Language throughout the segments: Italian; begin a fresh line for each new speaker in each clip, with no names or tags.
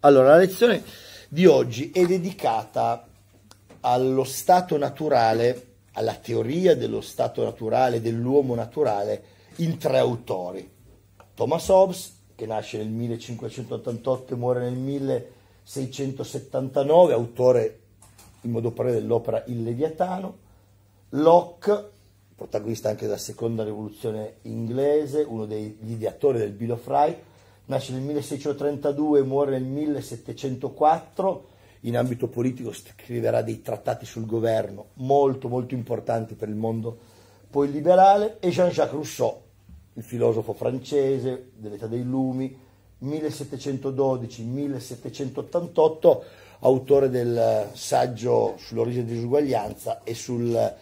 Allora, la lezione di oggi è dedicata allo stato naturale, alla teoria dello stato naturale, dell'uomo naturale, in tre autori. Thomas Hobbes, che nasce nel 1588 e muore nel 1679, autore in modo pare dell'opera Il Leviatano, Locke, protagonista anche della seconda rivoluzione inglese, uno degli ideatori del Bill of Rights, nasce nel 1632 e muore nel 1704, in ambito politico scriverà dei trattati sul governo molto molto importanti per il mondo poi liberale e Jean-Jacques Rousseau, il filosofo francese dell'età dei lumi, 1712-1788, autore del saggio sull'origine dell'isuguaglianza e sul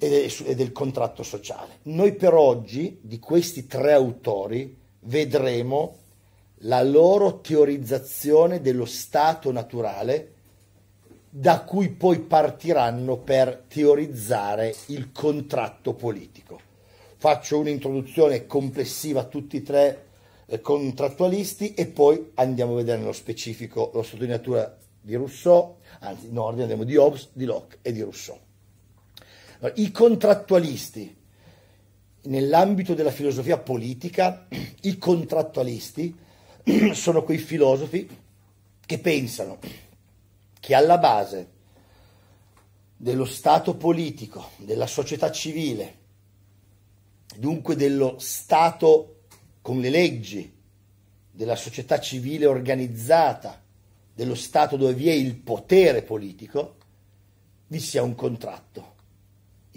e del contratto sociale. Noi per oggi, di questi tre autori, vedremo la loro teorizzazione dello stato naturale da cui poi partiranno per teorizzare il contratto politico. Faccio un'introduzione complessiva a tutti e tre contrattualisti e poi andiamo a vedere nello specifico la sottolineatura di Rousseau, anzi in ordine andiamo di Hobbes, di Locke e di Rousseau. Eh, I contrattualisti, nell'ambito della filosofia politica, i contrattualisti sono quei filosofi che pensano che alla base dello Stato politico, della società civile, dunque dello Stato con le leggi, della società civile organizzata, dello Stato dove vi è il potere politico, vi sia un contratto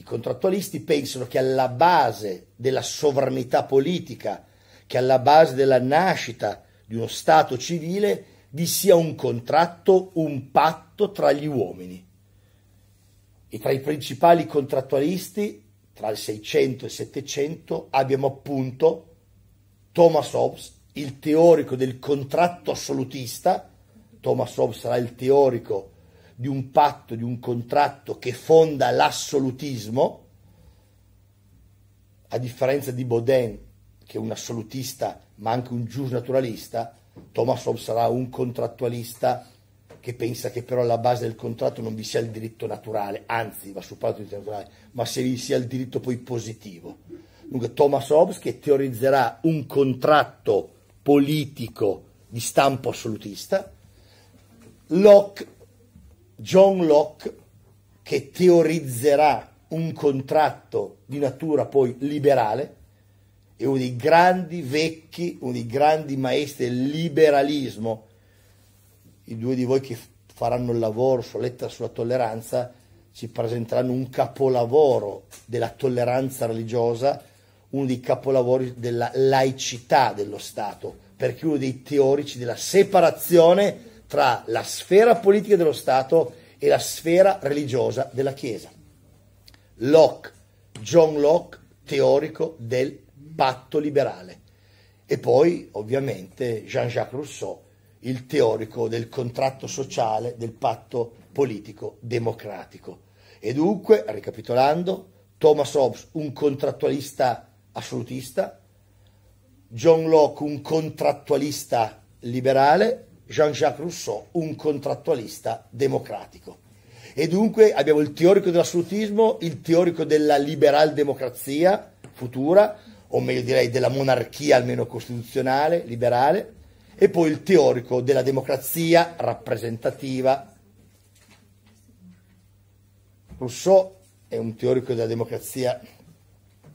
i contrattualisti pensano che alla base della sovranità politica, che alla base della nascita di uno Stato civile, vi sia un contratto, un patto tra gli uomini. E tra i principali contrattualisti, tra il 600 e il 700, abbiamo appunto Thomas Hobbes, il teorico del contratto assolutista, Thomas Hobbes sarà il teorico di un patto, di un contratto che fonda l'assolutismo, a differenza di Baudin, che è un assolutista ma anche un giusnaturalista, Thomas Hobbes sarà un contrattualista che pensa che però alla base del contratto non vi sia il diritto naturale, anzi va superato il diritto naturale, ma se vi sia il diritto poi positivo. Dunque Thomas Hobbes che teorizzerà un contratto politico di stampo assolutista, Locke John Locke che teorizzerà un contratto di natura poi liberale, è uno dei grandi vecchi, uno dei grandi maestri del liberalismo. I due di voi che faranno il lavoro sulla lettera sulla tolleranza ci presenteranno un capolavoro della tolleranza religiosa, uno dei capolavori della laicità dello Stato, perché uno dei teorici della separazione tra la sfera politica dello Stato e la sfera religiosa della Chiesa. Locke, John Locke, teorico del patto liberale. E poi, ovviamente, Jean-Jacques Rousseau, il teorico del contratto sociale, del patto politico democratico. E dunque, ricapitolando, Thomas Hobbes un contrattualista assolutista, John Locke un contrattualista liberale, Jean-Jacques Rousseau un contrattualista democratico. E dunque abbiamo il teorico dell'assolutismo, il teorico della liberal democrazia futura, o meglio direi della monarchia almeno costituzionale, liberale, e poi il teorico della democrazia rappresentativa. Rousseau è un teorico della democrazia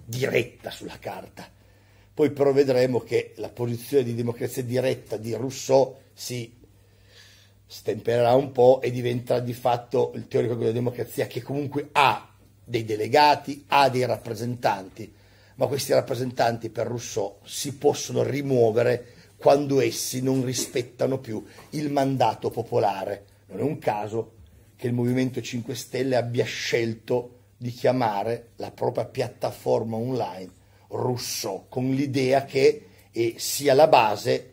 diretta
sulla carta. Poi però vedremo che la posizione di democrazia diretta di Rousseau si stempererà un po' e diventerà di fatto il teorico della democrazia che comunque ha dei delegati, ha dei rappresentanti, ma questi rappresentanti per Rousseau si possono rimuovere quando essi non rispettano più il mandato popolare. Non è un caso che il Movimento 5 Stelle abbia scelto di chiamare la propria piattaforma online Rousseau, con l'idea che sia la base,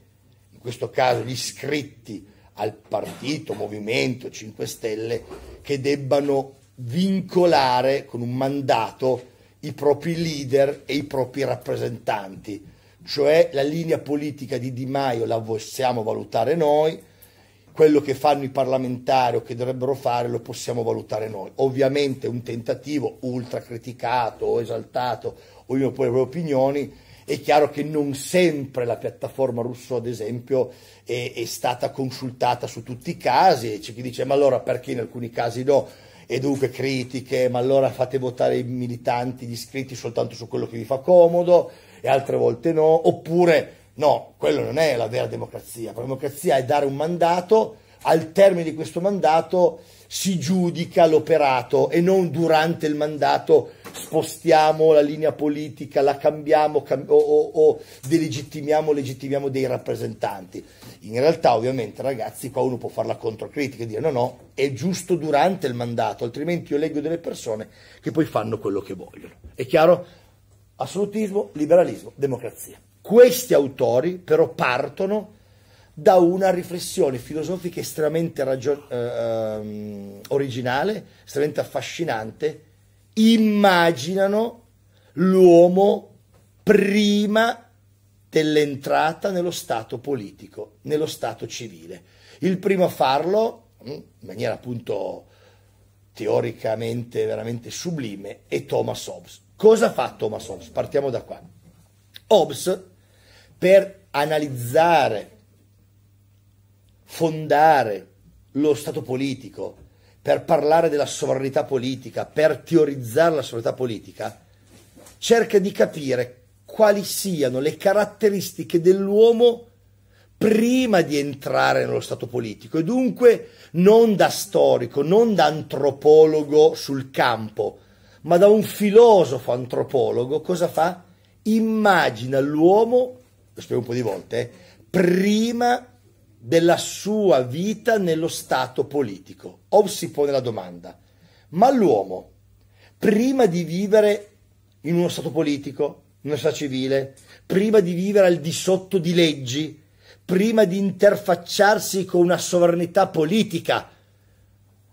in questo caso gli iscritti al partito, movimento 5 Stelle, che debbano vincolare con un mandato i propri leader e i propri rappresentanti, cioè la linea politica di Di Maio la possiamo valutare noi, quello che fanno i parlamentari o che dovrebbero fare lo possiamo valutare noi. Ovviamente un tentativo ultra criticato o esaltato, ognuno può le proprie opinioni, è chiaro che non sempre la piattaforma russo, ad esempio, è, è stata consultata su tutti i casi, c'è chi dice ma allora perché in alcuni casi no? e dunque critiche, ma allora fate votare i militanti, gli iscritti soltanto su quello che vi fa comodo e altre volte no, oppure no, quello non è la vera democrazia, la democrazia è dare un mandato, al termine di questo mandato si giudica l'operato e non durante il mandato spostiamo la linea politica, la cambiamo cam o, o, o delegittimiamo, legittimiamo dei rappresentanti. In realtà ovviamente ragazzi qua uno può fare la controcritica e dire no no, è giusto durante il mandato, altrimenti io leggo delle persone che poi fanno quello che vogliono. È chiaro? Assolutismo, liberalismo, democrazia. Questi autori però partono da una riflessione filosofica estremamente ragio- eh, ehm, originale, estremamente affascinante, immaginano l'uomo prima dell'entrata nello Stato politico, nello Stato civile. Il primo a farlo, mm, in maniera appunto teoricamente veramente sublime, è Thomas Hobbes. Cosa fa Thomas Hobbes? Partiamo da qua. Hobbes, per analizzare fondare lo Stato politico, per parlare della sovranità politica, per teorizzare la sovranità politica, cerca di capire quali siano le caratteristiche dell'uomo prima di entrare nello stato politico e dunque non da storico, non da antropologo sul campo, ma da un filosofo antropologo, cosa fa? Immagina l'uomo, lo spiego un po' di volte, eh, prima della sua vita nello stato politico. Hobbes si pone la domanda, ma l'uomo, prima di vivere in uno stato politico, in una società civile, prima di vivere al di sotto di leggi, prima di interfacciarsi con una sovranità politica,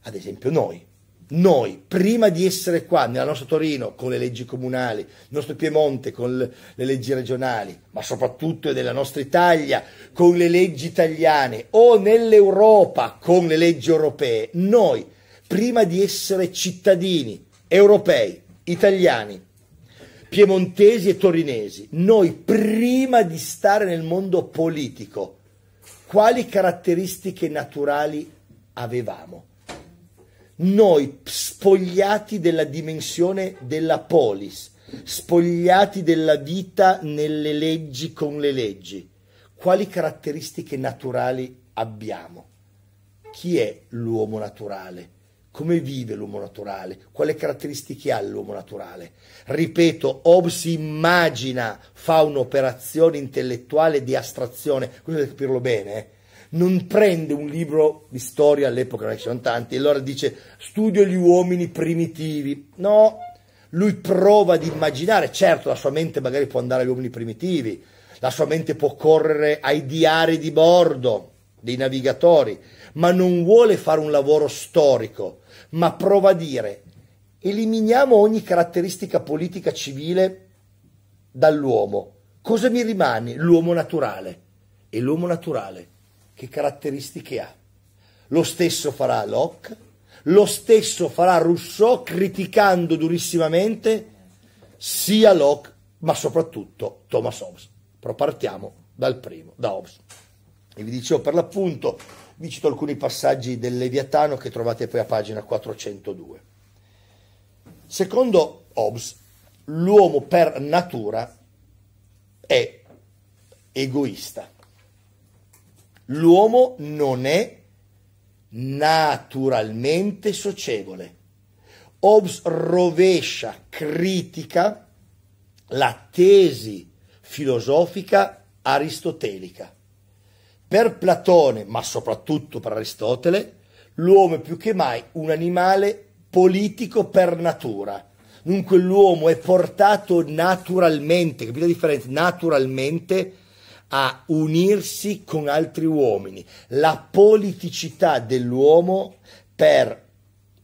ad esempio noi, noi, prima di essere qua nella nostra Torino con le leggi comunali, il nostro Piemonte con le leggi regionali, ma soprattutto nella nostra Italia con le leggi italiane o nell'Europa con le leggi europee, noi, prima di essere cittadini europei, italiani, piemontesi e torinesi, noi prima di stare nel mondo politico, quali caratteristiche naturali avevamo? noi spogliati della dimensione della polis, spogliati della vita nelle leggi con le leggi, quali caratteristiche naturali abbiamo? Chi è l'uomo naturale? Come vive l'uomo naturale? Quali caratteristiche ha l'uomo naturale? Ripeto, Hobbes immagina, fa un'operazione intellettuale di astrazione, questo deve capirlo bene, eh? non prende un libro di storia, all'epoca ne ci sono tanti, e allora dice studio gli uomini primitivi. No, lui prova ad immaginare, certo la sua mente magari può andare agli uomini primitivi, la sua mente può correre ai diari di bordo dei navigatori, ma non vuole fare un lavoro storico, ma prova a dire eliminiamo ogni caratteristica politica civile dall'uomo. Cosa mi rimane? L'uomo naturale. E l'uomo naturale che caratteristiche ha. Lo stesso farà Locke, lo stesso farà Rousseau criticando durissimamente sia Locke ma soprattutto Thomas Hobbes. Però partiamo dal primo, da Hobbes. E vi dicevo per l'appunto, vi cito alcuni passaggi del Leviatano che trovate poi a pagina 402. Secondo Hobbes, l'uomo per natura è egoista. L'uomo non è naturalmente socievole. Hobbes rovescia, critica la tesi filosofica aristotelica. Per Platone, ma soprattutto per Aristotele, l'uomo è più che mai un animale politico per natura. Dunque l'uomo è portato naturalmente, capite la differenza? Naturalmente a unirsi con altri uomini. La politicità dell'uomo per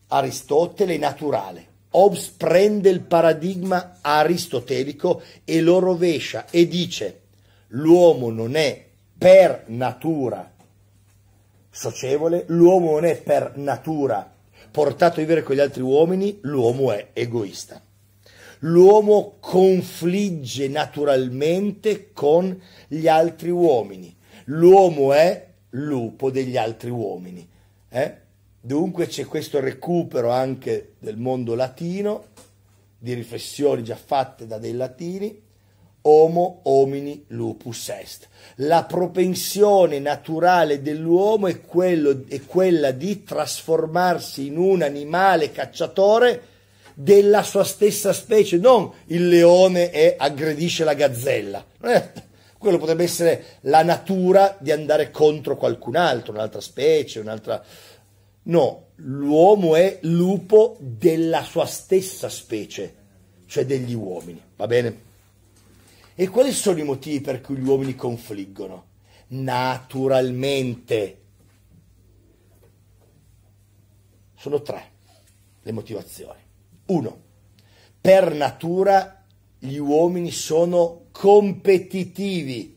Aristotele è naturale. Hobbes prende il paradigma aristotelico e lo rovescia e dice l'uomo non è per natura socievole, l'uomo non è per natura portato a vivere con gli altri uomini, l'uomo è egoista l'uomo confligge naturalmente con gli altri uomini. L'uomo è lupo degli altri uomini. Eh? Dunque c'è questo recupero anche del mondo latino, di riflessioni già fatte da dei latini, homo homini lupus est. La propensione naturale dell'uomo è, quello, è quella di trasformarsi in un animale cacciatore, della sua stessa specie, non il leone e aggredisce la gazzella. Quello potrebbe essere la natura di andare contro qualcun altro, un'altra specie, un'altra... No, l'uomo è lupo della sua stessa specie, cioè degli uomini, va bene? E quali sono i motivi per cui gli uomini confliggono? Naturalmente. Sono tre le motivazioni. Uno, per natura gli uomini sono competitivi.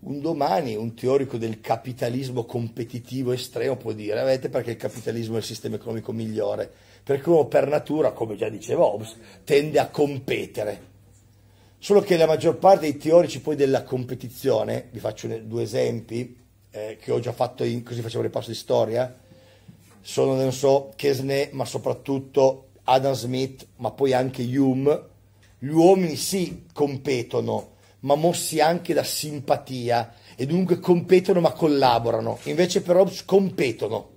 Un domani un teorico del capitalismo competitivo estremo può dire, avete perché il capitalismo è il sistema economico migliore, perché uno per natura, come già diceva Hobbes, tende a competere. Solo che la maggior parte dei teorici poi della competizione, vi faccio due esempi eh, che ho già fatto, in, così facevo il passo di storia, sono, non so, Kesne, ma soprattutto Adam Smith, ma poi anche Hume, gli uomini sì competono, ma mossi anche da simpatia e dunque competono ma collaborano. Invece per Hobbes competono,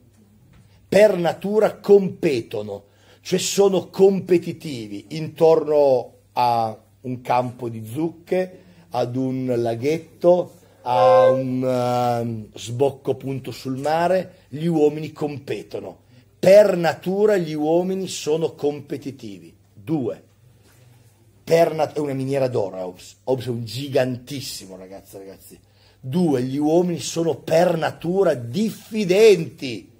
per natura competono, cioè sono competitivi intorno a un campo di zucche, ad un laghetto, a un uh, sbocco punto sul mare, gli uomini competono. Per natura gli uomini sono competitivi. Due, per nat- è una miniera d'oro, Hobbes. Hobbes è un gigantissimo ragazzi, ragazzi. Due, gli uomini sono per natura diffidenti.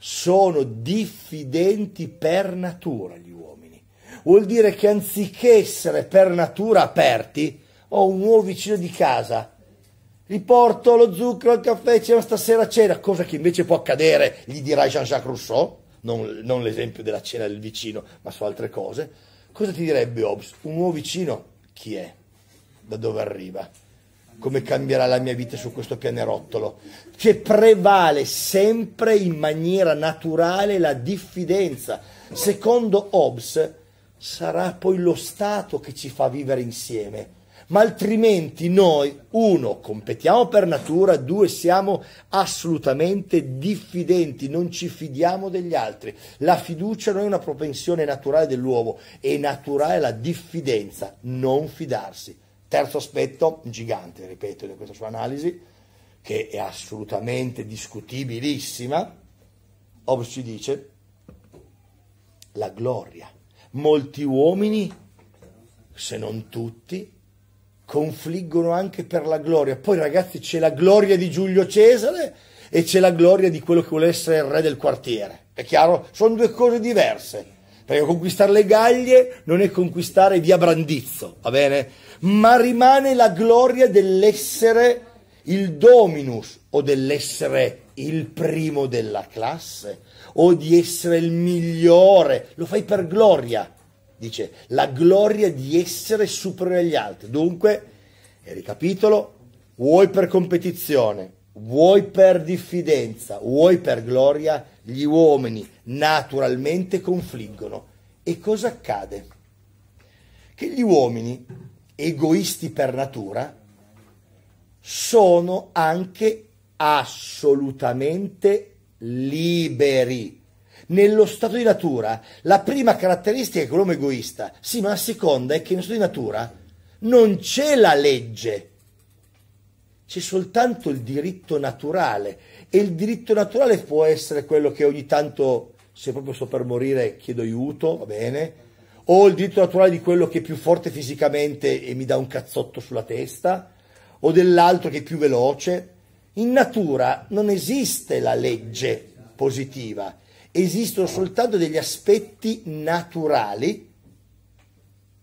Sono diffidenti per natura gli uomini. Vuol dire che anziché essere per natura aperti, ho un nuovo vicino di casa, gli porto lo zucchero, il caffè, c'era stasera cena, cosa che invece può accadere, gli dirà Jean-Jacques Rousseau, non, non l'esempio della cena del vicino, ma su altre cose. Cosa ti direbbe Hobbes? Un nuovo vicino chi è? Da dove arriva? Come cambierà la mia vita su questo pianerottolo? Che prevale sempre in maniera naturale la diffidenza. Secondo Hobbes sarà poi lo Stato che ci fa vivere insieme ma altrimenti noi, uno, competiamo per natura, due, siamo assolutamente diffidenti, non ci fidiamo degli altri. La fiducia non è una propensione naturale dell'uomo, è naturale la diffidenza, non fidarsi. Terzo aspetto, gigante, ripeto, di questa sua analisi, che è assolutamente discutibilissima, Hobbes ci dice la gloria. Molti uomini, se non tutti, confliggono anche per la gloria. Poi ragazzi c'è la gloria di Giulio Cesare e c'è la gloria di quello che vuole essere il re del quartiere. È chiaro? Sono due cose diverse. Perché conquistare le gaglie non è conquistare via brandizzo, va bene? Ma rimane la gloria dell'essere il dominus o dell'essere il primo della classe o di essere il migliore. Lo fai per gloria dice la gloria di essere superiore agli altri. Dunque, ricapitolo, vuoi per competizione, vuoi per diffidenza, vuoi per gloria, gli uomini naturalmente confliggono. E cosa accade? Che gli uomini, egoisti per natura, sono anche assolutamente liberi nello stato di natura la prima caratteristica è che l'uomo è egoista, sì, ma la seconda è che nello stato di natura non c'è la legge, c'è soltanto il diritto naturale e il diritto naturale può essere quello che ogni tanto, se proprio sto per morire, chiedo aiuto, va bene, o il diritto naturale di quello che è più forte fisicamente e mi dà un cazzotto sulla testa, o dell'altro che è più veloce. In natura non esiste la legge positiva, esistono soltanto degli aspetti naturali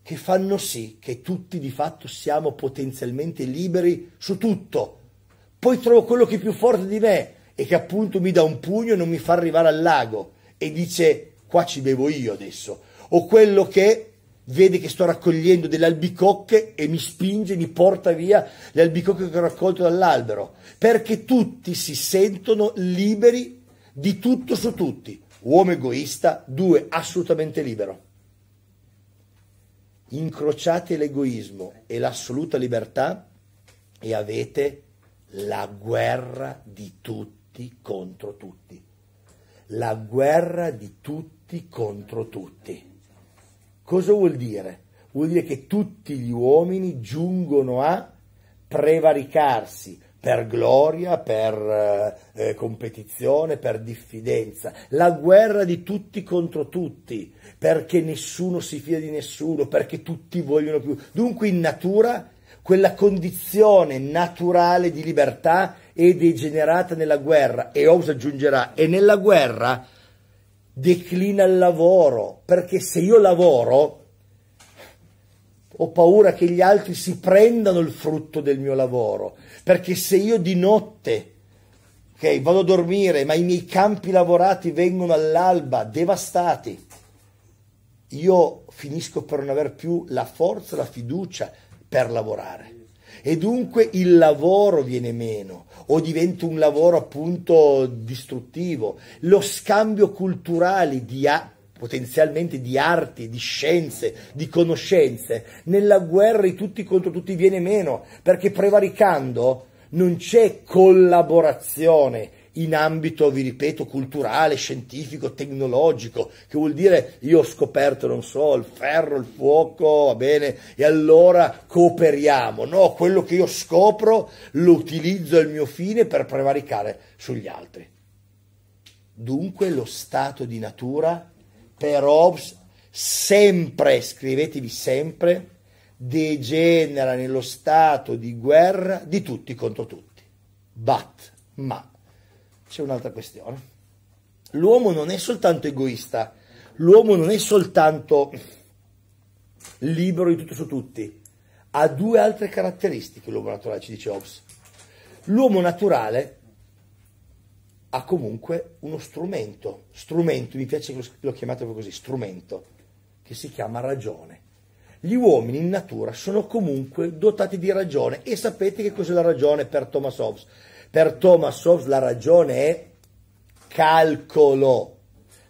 che fanno sì che tutti di fatto siamo potenzialmente liberi su tutto. Poi trovo quello che è più forte di me e che appunto mi dà un pugno e non mi fa arrivare al lago e dice qua ci bevo io adesso. O quello che vede che sto raccogliendo delle albicocche e mi spinge, mi porta via le albicocche che ho raccolto dall'albero, perché tutti si sentono liberi di tutto su tutti, uomo egoista, due assolutamente libero. Incrociate l'egoismo e l'assoluta libertà e avete la guerra di tutti contro tutti. La guerra di tutti contro tutti. Cosa vuol dire? Vuol dire che tutti gli uomini giungono a prevaricarsi, per gloria, per eh, eh, competizione, per diffidenza, la guerra di tutti contro tutti, perché nessuno si fida di nessuno, perché tutti vogliono più. Dunque in natura quella condizione naturale di libertà è degenerata nella guerra e Hobbes aggiungerà e nella guerra declina il lavoro, perché se io lavoro ho paura che gli altri si prendano il frutto del mio lavoro, perché se io di notte okay, vado a dormire, ma i miei campi lavorati vengono all'alba devastati, io finisco per non aver più la forza, la fiducia per lavorare. E dunque il lavoro viene meno o diventa un lavoro appunto distruttivo. Lo scambio culturale di, a- potenzialmente di arti, di scienze, di conoscenze, nella guerra di tutti contro tutti viene meno, perché prevaricando non c'è collaborazione in ambito, vi ripeto, culturale, scientifico, tecnologico, che vuol dire io ho scoperto, non so, il ferro, il fuoco, va bene, e allora cooperiamo, no, quello che io scopro lo utilizzo al mio fine per prevaricare sugli altri. Dunque lo stato di natura per Hobbes sempre, scrivetevi sempre, degenera nello stato di guerra di tutti contro tutti. But, ma, c'è un'altra questione. L'uomo non è soltanto egoista, l'uomo non è soltanto libero di tutto su tutti, ha due altre caratteristiche l'uomo naturale, ci dice Hobbes. L'uomo naturale ha comunque uno strumento, strumento, mi piace che l'ho chiamato così, strumento, che si chiama ragione. Gli uomini in natura sono comunque dotati di ragione e sapete che cos'è la ragione per Thomas Hobbes? Per Thomas Hobbes la ragione è calcolo,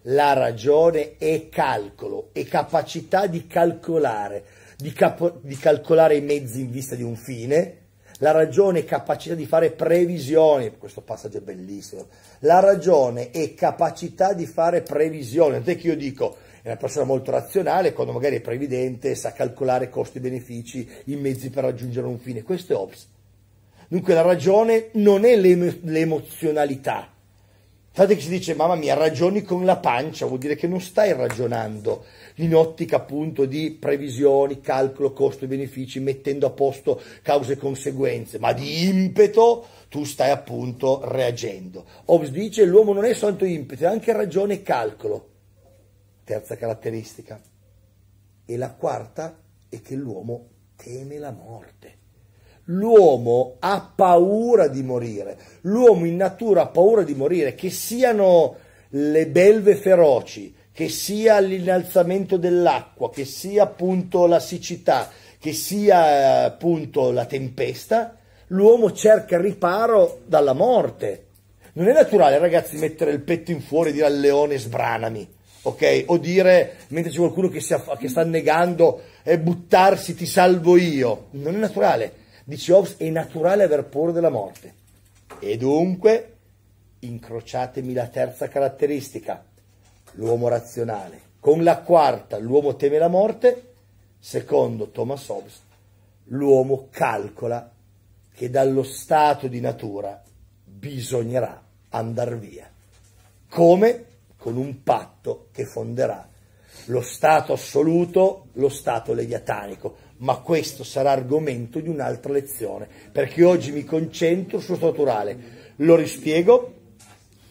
la ragione è calcolo, è capacità di calcolare, di, capo, di calcolare i mezzi in vista di un fine, la ragione è capacità di fare previsioni, questo passaggio è bellissimo, la ragione è capacità di fare previsioni, non è che io dico, è una persona molto razionale, quando magari è previdente, sa calcolare costi e benefici, i mezzi per raggiungere un fine, questo è OPS. Dunque la ragione non è l'emo- l'emozionalità, Tanto che si dice, mamma mia, ragioni con la pancia, vuol dire che non stai ragionando in ottica appunto di previsioni, calcolo, costo e benefici, mettendo a posto cause e conseguenze, ma di impeto tu stai appunto reagendo. Hobbes dice, l'uomo non è soltanto impeto, è anche ragione e calcolo. Terza caratteristica. E la quarta è che l'uomo teme la morte l'uomo ha paura di morire, l'uomo in natura ha paura di morire, che siano le belve feroci, che sia l'innalzamento dell'acqua, che sia appunto la siccità, che sia eh, appunto la tempesta, l'uomo cerca riparo dalla morte. Non è naturale, ragazzi, mettere il petto in fuori e dire al leone sbranami, ok? O dire, mentre c'è qualcuno che, si che sta annegando, e eh, buttarsi ti salvo io. Non è naturale Dice Hobbes, è naturale aver paura della morte. E dunque, incrociatemi la terza caratteristica, l'uomo razionale. Con la quarta, l'uomo teme la morte, secondo Thomas Hobbes, l'uomo calcola che dallo stato di natura bisognerà andar via. Come? Con un patto che fonderà lo stato assoluto, lo stato leviatanico, ma questo sarà argomento di un'altra lezione, perché oggi mi concentro sul strutturale. Lo rispiego,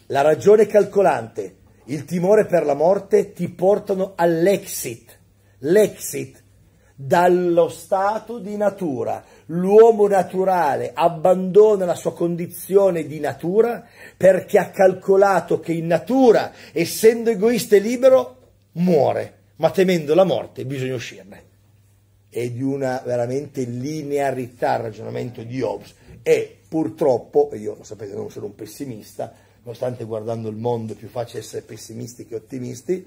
la ragione calcolante, il timore per la morte ti portano all'exit, l'exit dallo stato di natura. L'uomo naturale abbandona la sua condizione di natura perché ha calcolato che in natura, essendo egoista e libero, muore, ma temendo la morte bisogna uscirne e di una veramente linearità al ragionamento di Hobbes e purtroppo, e io lo sapete non sono un pessimista, nonostante guardando il mondo è più facile essere pessimisti che ottimisti,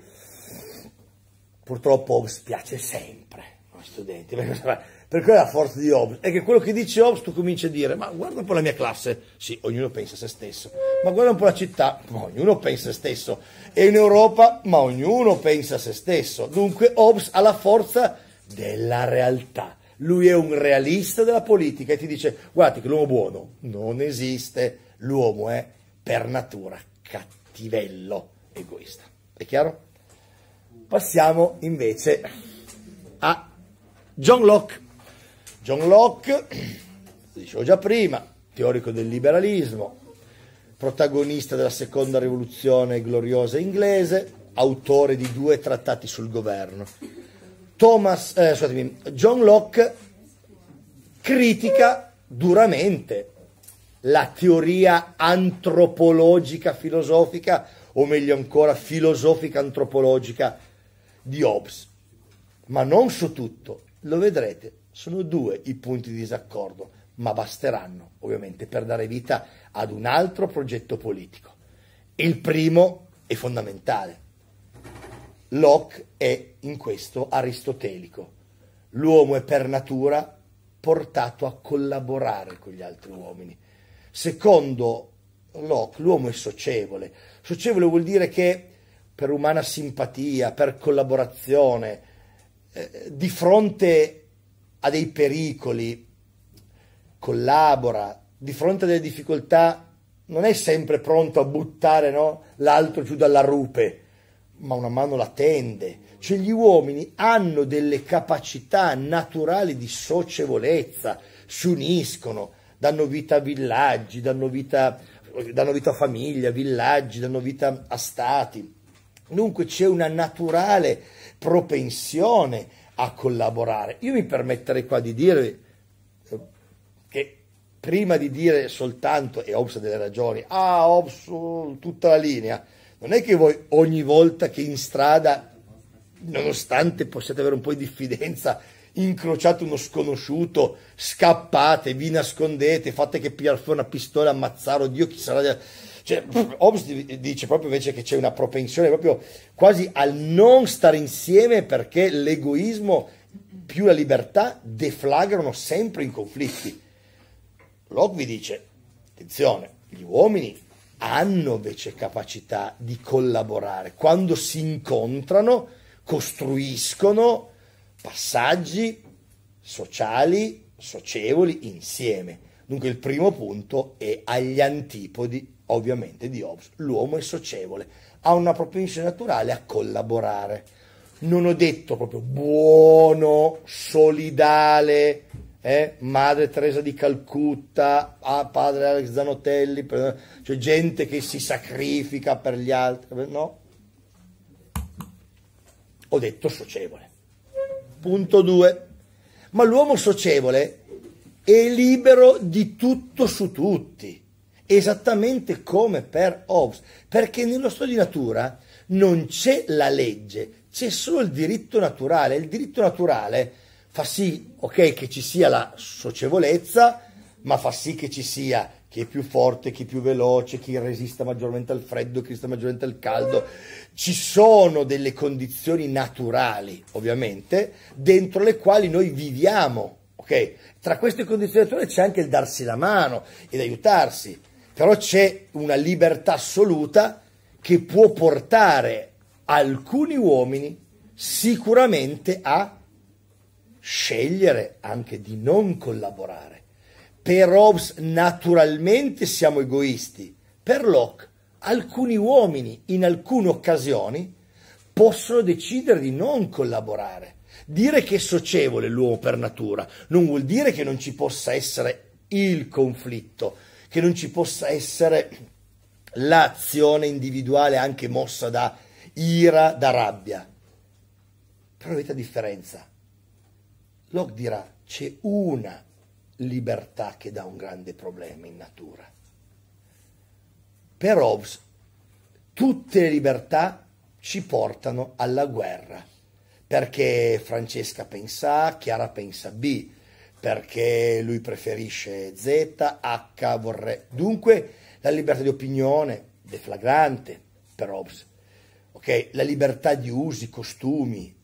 purtroppo Hobbes piace sempre ai studenti, per quella la forza di Hobbes è che quello che dice Hobbes tu cominci a dire ma guarda un po' la mia classe, sì, ognuno pensa a se stesso, ma guarda un po' la città, ma ognuno pensa a se stesso, e in Europa, ma ognuno pensa a se stesso, dunque Hobbes ha la forza della realtà. Lui è un realista della politica e ti dice Guardi, che l'uomo buono non esiste, l'uomo è per natura cattivello, egoista. È chiaro? Passiamo invece a John Locke. John Locke, dicevo già prima, teorico del liberalismo, protagonista della seconda rivoluzione gloriosa inglese, autore di due trattati sul governo, Thomas, eh, scusatemi, John Locke critica duramente la teoria antropologica filosofica, o meglio ancora filosofica antropologica di Hobbes. Ma non su tutto, lo vedrete, sono due i punti di disaccordo, ma basteranno ovviamente per dare vita ad un altro progetto politico. Il primo è fondamentale. Locke è in questo aristotelico. L'uomo è per natura portato a collaborare con gli altri uomini. Secondo Locke, l'uomo è socievole. Socievole vuol dire che per umana simpatia, per collaborazione, eh, di fronte a dei pericoli, collabora, di fronte a delle difficoltà, non è sempre pronto a buttare no, l'altro giù dalla rupe ma una mano la tende. Cioè gli uomini hanno delle capacità naturali di socievolezza, si uniscono, danno vita a villaggi, danno vita, danno vita a famiglia, villaggi, danno vita a stati. Dunque c'è una naturale propensione a collaborare. Io mi permetterei qua di dire eh, che prima di dire soltanto, e Hobbes ha delle ragioni, ah Hobbes tutta la linea, non è che voi ogni volta che in strada, nonostante possiate avere un po' di diffidenza, incrociate uno sconosciuto, scappate, vi nascondete, fate che pigliare una pistola e ammazzare, oddio chi sarà... Cioè, Hobbes dice proprio invece che c'è una propensione proprio quasi al non stare insieme perché l'egoismo più la libertà deflagrano sempre in conflitti. Locke vi dice, attenzione, gli uomini hanno invece capacità di collaborare. Quando si incontrano, costruiscono passaggi sociali, socievoli insieme. Dunque il primo punto è agli antipodi, ovviamente, di Hobbes. L'uomo è socievole, ha una propensione naturale a collaborare. Non ho detto proprio buono, solidale, eh, madre Teresa di Calcutta, ah, padre Alex Zanotelli, cioè gente che si sacrifica per gli altri, no? Ho detto socievole. Punto 2. Ma l'uomo socievole è libero di tutto su tutti, esattamente come per Hobbes, perché nello studio di natura non c'è la legge, c'è solo il diritto naturale. Il diritto naturale è fa sì okay, che ci sia la socievolezza, ma fa sì che ci sia chi è più forte, chi è più veloce, chi resista maggiormente al freddo, chi resista maggiormente al caldo. Ci sono delle condizioni naturali, ovviamente, dentro le quali noi viviamo. Okay? Tra queste condizioni naturali c'è anche il darsi la mano ed aiutarsi, però c'è una libertà assoluta che può portare alcuni uomini sicuramente a scegliere anche di non collaborare. Per Hobbes naturalmente siamo egoisti, per Locke alcuni uomini in alcune occasioni possono decidere di non collaborare. Dire che è socievole l'uomo per natura non vuol dire che non ci possa essere il conflitto, che non ci possa essere l'azione individuale anche mossa da ira, da rabbia. Però avete differenza. Locke dirà c'è una libertà che dà un grande problema in natura. Per Hobbes tutte le libertà ci portano alla guerra, perché Francesca pensa A, Chiara pensa B, perché lui preferisce Z, H vorrebbe. Dunque la libertà di opinione, deflagrante per Hobbes, okay? la libertà di usi, costumi,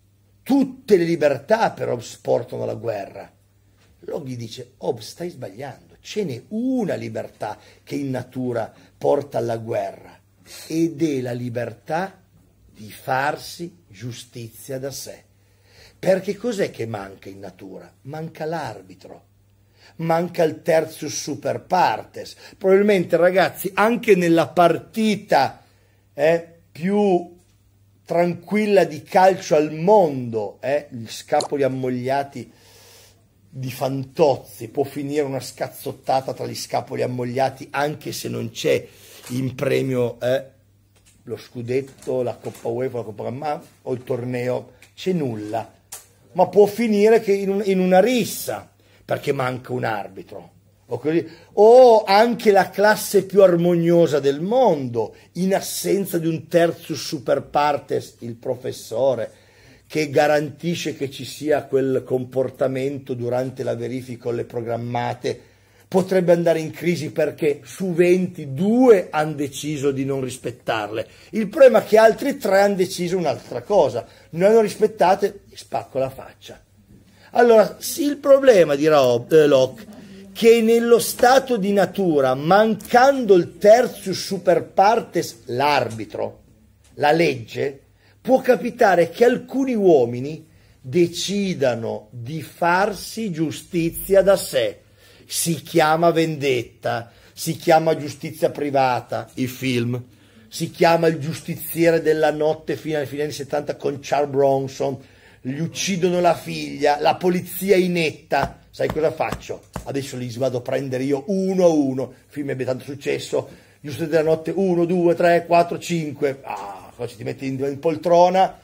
tutte le libertà per Hobbes portano alla guerra. Loghi dice, Hobbes oh, stai sbagliando, ce n'è una libertà che in natura porta alla guerra ed è la libertà di farsi giustizia da sé. Perché cos'è che manca in natura? Manca l'arbitro, manca il terzo super partes. Probabilmente ragazzi anche nella partita eh, più tranquilla di calcio al mondo, eh? gli scapoli ammogliati di Fantozzi, può finire una scazzottata tra gli scapoli ammogliati anche se non c'è in premio eh? lo scudetto, la Coppa UEFA, la Coppa Gamma o il torneo, c'è nulla, ma può finire che in, un, in una rissa perché manca un arbitro o, anche la classe più armoniosa del mondo, in assenza di un terzo super partes, il professore, che garantisce che ci sia quel comportamento durante la verifica o le programmate, potrebbe andare in crisi perché su 22 hanno deciso di non rispettarle. Il problema è che altri tre hanno deciso un'altra cosa, non hanno rispettate, spacco la faccia. Allora, sì, il problema, dirà eh, Locke, che nello stato di natura, mancando il terzo super partes, l'arbitro, la legge, può capitare che alcuni uomini decidano di farsi giustizia da sé. Si chiama vendetta, si chiama giustizia privata, i film, si chiama il giustiziere della notte fino ai fine anni 70 con Charles Bronson, gli uccidono la figlia, la polizia inetta. Sai cosa faccio? Adesso li vado a prendere io uno a uno. Il film ebbe tanto successo. Gli studi della notte uno, due, tre, quattro, cinque. Ah, qua ci ti metti in, in poltrona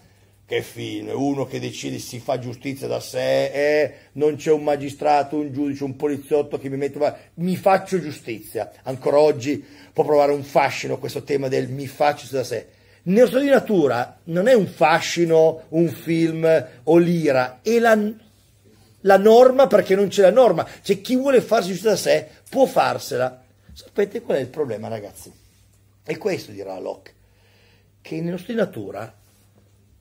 che film, uno che decide si fa giustizia da sé, eh, non c'è un magistrato, un giudice, un poliziotto che mi mette, ma mi faccio giustizia. Ancora oggi può provare un fascino questo tema del mi faccio da sé. Neostro di natura non è un fascino, un film o l'ira, è la, la norma perché non c'è la norma. Cioè chi vuole farsi giustizia da sé può farsela. Sapete qual è il problema ragazzi? È questo dirà Locke, che nello di natura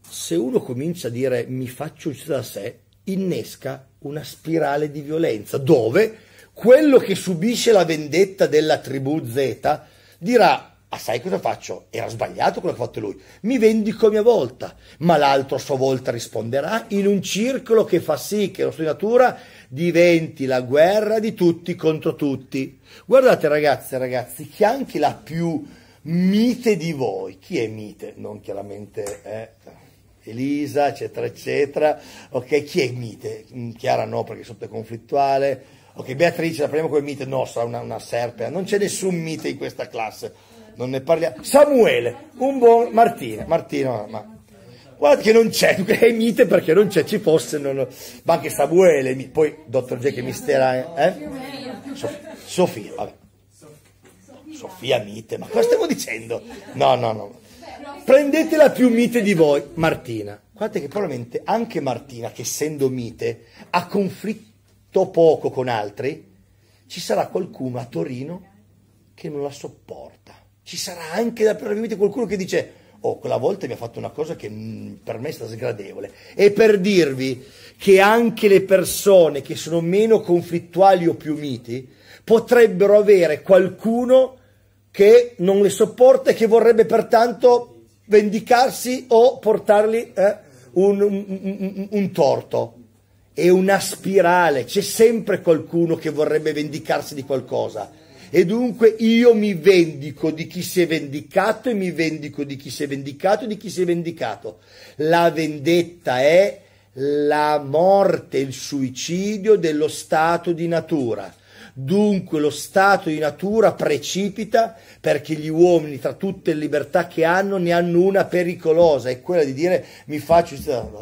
se uno comincia a dire mi faccio uscire da sé, innesca una spirale di violenza dove quello che subisce la vendetta della tribù Z dirà Ah, sai cosa faccio? Era sbagliato quello che ha fatto lui. Mi vendico a mia volta, ma l'altro a sua volta risponderà in un circolo che fa sì che la sua natura diventi la guerra di tutti contro tutti. Guardate ragazze e ragazzi, chi anche la più mite di voi, chi è mite? Non chiaramente eh, Elisa, eccetera, eccetera. Ok, chi è mite? Mm, Chiara no perché sotto è conflittuale. Ok, Beatrice, la prendiamo come mite? No, sarà una, una serpe. Non c'è nessun mite in questa classe non ne parliamo. Samuele, un buon Martina, Martino, ma guarda che non c'è, è mite perché non c'è, ci fosse, non... ma anche Samuele, poi dottor G che mistera, eh? eh? Sofia, Sofia vabbè. Sofia mite, ma cosa stiamo dicendo? No, no, no. Prendete la più mite di voi, Martina. Guardate che probabilmente anche Martina, che essendo mite, ha conflitto poco con altri, ci sarà qualcuno a Torino che non la sopporta ci sarà anche da probabilmente qualcuno che dice oh quella volta mi ha fatto una cosa che mm, per me è stata sgradevole e per dirvi che anche le persone che sono meno conflittuali o più miti potrebbero avere qualcuno che non le sopporta e che vorrebbe pertanto vendicarsi o portargli eh, un, un, un torto è una spirale c'è sempre qualcuno che vorrebbe vendicarsi di qualcosa e dunque io mi vendico di chi si è vendicato e mi vendico di chi si è vendicato e di chi si è vendicato. La vendetta è la morte, il suicidio dello stato di natura. Dunque lo stato di natura precipita perché gli uomini, tra tutte le libertà che hanno, ne hanno una pericolosa, è quella di dire mi faccio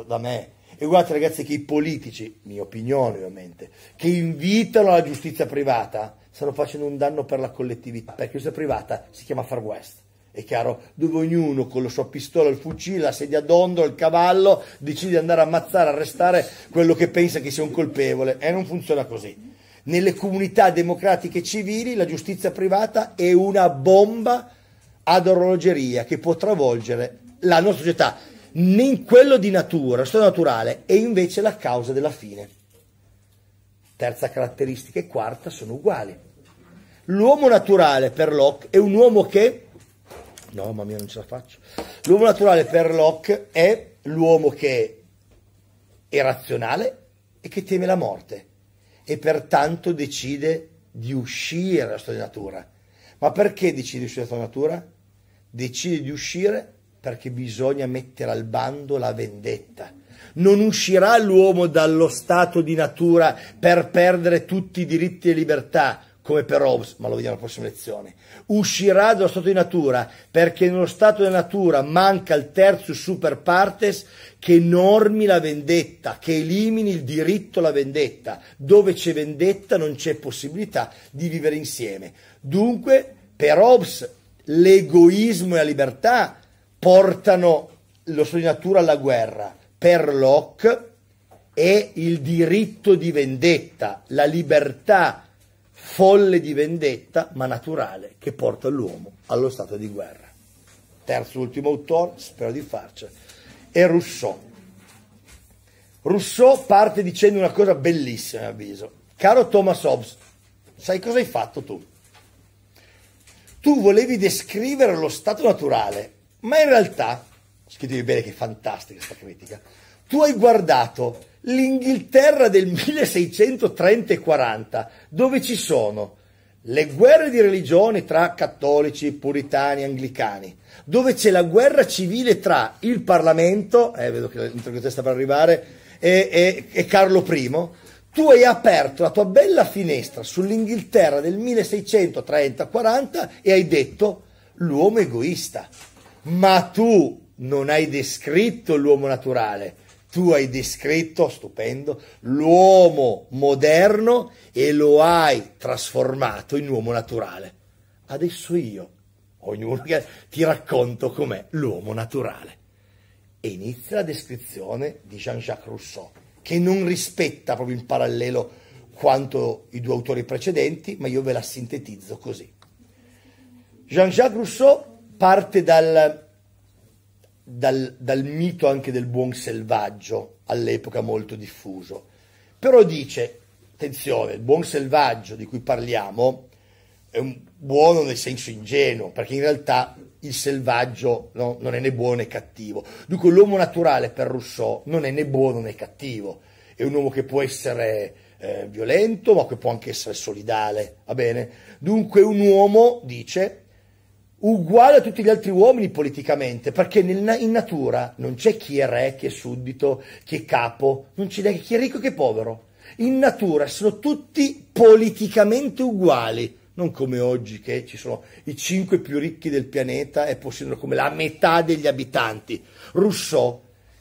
da, me. E guardate ragazzi che i politici, mia opinione ovviamente, che invitano alla giustizia privata, stanno facendo un danno per la collettività, perché questa privata si chiama Far West. È chiaro, dove ognuno con la sua pistola, il fucile, la sedia d'ondo, il cavallo, decide di andare a ammazzare, arrestare quello che pensa che sia un colpevole. E non funziona così. Nelle comunità democratiche civili la giustizia privata è una bomba ad orologeria che può travolgere la nostra società, né in quello di natura, la storia naturale, è invece la causa della fine. Terza caratteristica e quarta sono uguali. L'uomo naturale per Locke è un uomo che... No, mamma mia, non ce la faccio. L'uomo naturale per Locke è l'uomo che è razionale e che teme la morte e pertanto decide di uscire dalla sua natura. Ma perché decide di uscire dalla sua natura? Decide di uscire perché bisogna mettere al bando la vendetta non uscirà l'uomo dallo stato di natura per perdere tutti i diritti e libertà, come per Hobbes, ma lo vediamo alla prossima lezione. Uscirà dallo stato di natura perché nello stato di natura manca il terzo super partes che normi la vendetta, che elimini il diritto alla vendetta. Dove c'è vendetta non c'è possibilità di vivere insieme. Dunque, per Hobbes, l'egoismo e la libertà portano lo stato di natura alla guerra per Locke è il diritto di vendetta, la libertà folle di vendetta, ma naturale, che porta l'uomo allo stato di guerra. Terzo ultimo autore, spero di farcela, è Rousseau. Rousseau parte dicendo una cosa bellissima, a mio avviso. Caro Thomas Hobbes, sai cosa hai fatto tu? Tu volevi descrivere lo stato naturale, ma in realtà scrivetevi bene che è fantastica questa critica, tu hai guardato l'Inghilterra del 1630 e 40, dove ci sono le guerre di religione tra cattolici, puritani, anglicani, dove c'è la guerra civile tra il Parlamento, eh, vedo che l'interrogazione sta per arrivare, e, e, e Carlo I, tu hai aperto la tua bella finestra sull'Inghilterra del 1630-40 e hai detto l'uomo egoista, ma tu non hai descritto l'uomo naturale, tu hai descritto, stupendo, l'uomo moderno e lo hai trasformato in uomo naturale. Adesso io, ognuno che ti racconto com'è l'uomo naturale. E inizia la descrizione di Jean-Jacques Rousseau, che non rispetta proprio in parallelo quanto i due autori precedenti, ma io ve la sintetizzo così. Jean-Jacques Rousseau parte dal dal, dal mito anche del buon selvaggio, all'epoca molto diffuso. Però dice, attenzione, il buon selvaggio di cui parliamo è un buono nel senso ingenuo, perché in realtà il selvaggio no, non è né buono né cattivo. Dunque l'uomo naturale per Rousseau non è né buono né cattivo, è un uomo che può essere eh, violento ma che può anche essere solidale, va bene? Dunque un uomo, dice, uguale a tutti gli altri uomini politicamente, perché in natura non c'è chi è re, chi è suddito, chi è capo, non c'è neanche chi è ricco e chi è povero. In natura sono tutti politicamente uguali, non come oggi che ci sono i cinque più ricchi del pianeta e possiedono come la metà degli abitanti. Rousseau,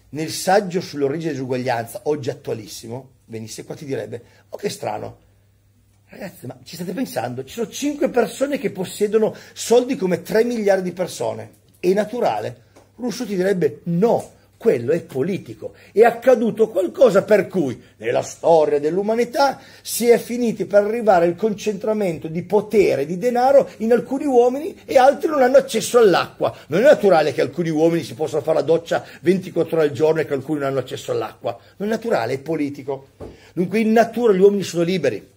nel saggio sull'origine dell'uguaglianza, oggi attualissimo, venisse qua ti direbbe, oh che strano, Ragazzi, ma ci state pensando? Ci sono 5 persone che possiedono soldi come 3 miliardi di persone. È naturale. Russo ti direbbe no, quello è politico. È accaduto qualcosa per cui nella storia dell'umanità si è finiti per arrivare al concentramento di potere, di denaro in alcuni uomini e altri non hanno accesso all'acqua. Non è naturale che alcuni uomini si possano fare la doccia 24 ore al giorno e che alcuni non hanno accesso all'acqua. Non è naturale, è politico. Dunque in natura gli uomini sono liberi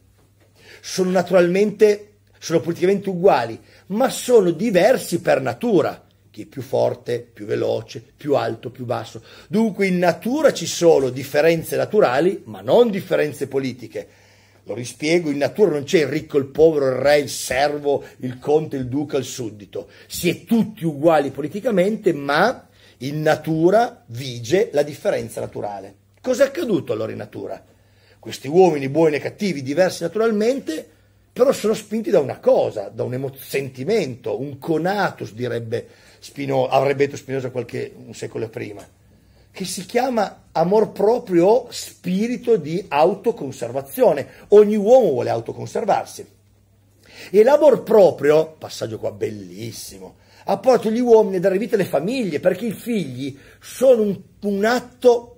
sono naturalmente, sono politicamente uguali, ma sono diversi per natura. Chi è più forte, più veloce, più alto, più basso. Dunque in natura ci sono differenze naturali, ma non differenze politiche. Lo rispiego, in natura non c'è il ricco, il povero, il re, il servo, il conte, il duca, il suddito. Si è tutti uguali politicamente, ma in natura vige la differenza naturale. Cos'è accaduto allora in natura? questi uomini buoni e cattivi, diversi naturalmente, però sono spinti da una cosa, da un sentimento, un conatus, direbbe Spino, avrebbe detto Spinoza qualche un secolo prima, che si chiama amor proprio o spirito di autoconservazione. Ogni uomo vuole autoconservarsi. E l'amor proprio, passaggio qua bellissimo, ha portato gli uomini a dare vita alle famiglie, perché i figli sono un, un atto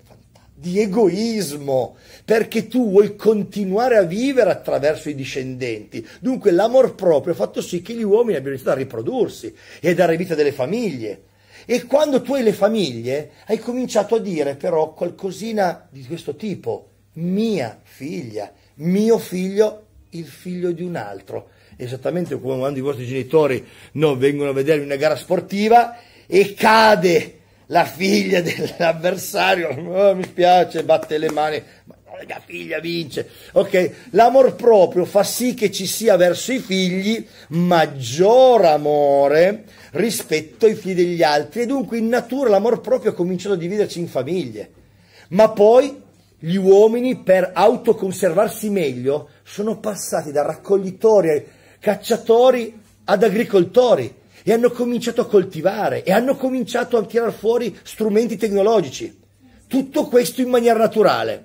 di egoismo, perché tu vuoi continuare a vivere attraverso i discendenti. Dunque l'amor proprio ha fatto sì che gli uomini abbiano iniziato a riprodursi e a dare vita a delle famiglie. E quando tu hai le famiglie, hai cominciato a dire però qualcosina di questo tipo, mia figlia, mio figlio, il figlio di un altro. Esattamente come quando i vostri genitori no, vengono a vedervi una gara sportiva e cade la figlia dell'avversario, oh, mi spiace, batte le mani, ma la figlia vince. Ok, l'amor proprio fa sì che ci sia verso i figli maggior amore rispetto ai figli degli altri e dunque in natura l'amor proprio ha cominciato a dividerci in famiglie. Ma poi gli uomini per autoconservarsi meglio sono passati da raccoglitori, cacciatori ad agricoltori e hanno cominciato a coltivare e hanno cominciato a tirar fuori strumenti tecnologici. Tutto questo in maniera naturale.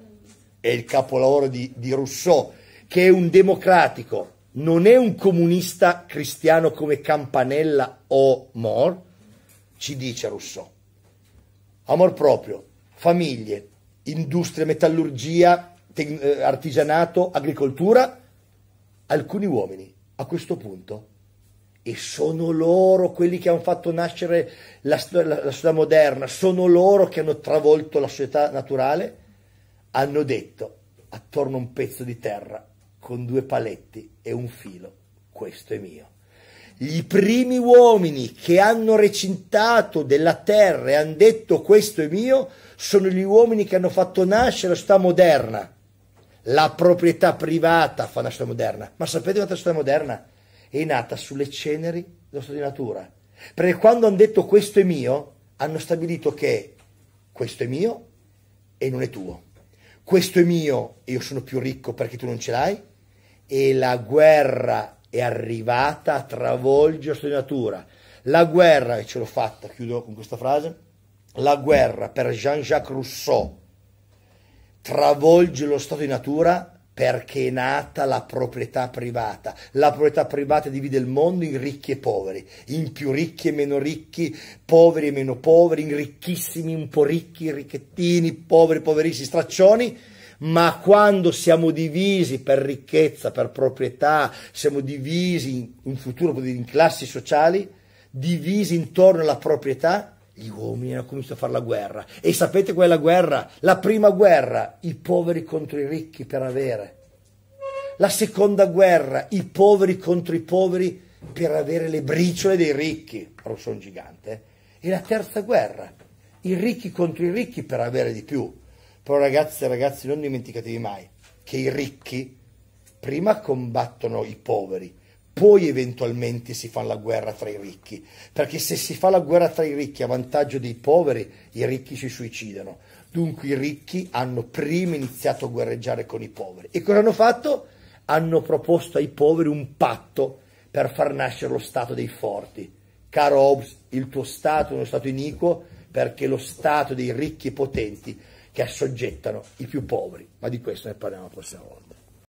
È il capolavoro di, di Rousseau, che è un democratico, non è un comunista cristiano come Campanella o Mor, ci dice Rousseau. Amor proprio, famiglie, industria, metallurgia, eh, artigianato, agricoltura, alcuni uomini a questo punto e sono loro quelli che hanno fatto nascere la, la, la società moderna, sono loro che hanno travolto la società naturale, hanno detto attorno a un pezzo di terra con due paletti e un filo, questo è mio. Gli primi uomini che hanno recintato della terra e hanno detto questo è mio sono gli uomini che hanno fatto nascere la società moderna. La proprietà privata fa la società moderna. Ma sapete quanto è la società moderna? è nata sulle ceneri dello stato di natura. Perché quando hanno detto questo è mio, hanno stabilito che questo è mio e non è tuo. Questo è mio e io sono più ricco perché tu non ce l'hai. E la guerra è arrivata a travolgere lo stato di natura. La guerra, e ce l'ho fatta, chiudo con questa frase, la guerra per Jean-Jacques Rousseau travolge lo stato di natura perché è nata la proprietà privata. La proprietà privata divide il mondo in ricchi e poveri, in più ricchi e meno ricchi, poveri e meno poveri, in ricchissimi, un po' ricchi, ricchettini, poveri, poverissimi, straccioni. Ma quando siamo divisi per ricchezza, per proprietà, siamo divisi in futuro in classi sociali, divisi intorno alla proprietà, gli uomini hanno cominciato a fare la guerra. E sapete qual è la guerra? La prima guerra, i poveri contro i ricchi per avere. La seconda guerra, i poveri contro i poveri per avere le briciole dei ricchi. Rosso gigante. Eh. E la terza guerra, i ricchi contro i ricchi per avere di più. Però ragazzi e ragazzi, non dimenticatevi mai che i ricchi prima combattono i poveri, poi eventualmente si fa la guerra tra i ricchi, perché se si fa la guerra tra i ricchi a vantaggio dei poveri, i ricchi si suicidano. Dunque i ricchi hanno prima iniziato a guerreggiare con i poveri. E cosa hanno fatto? Hanno proposto ai poveri un patto per far nascere lo Stato dei forti. Caro Hobbes, il tuo Stato è uno Stato iniquo perché è lo Stato dei ricchi e potenti che assoggettano i più poveri. Ma di questo ne parliamo la prossima volta.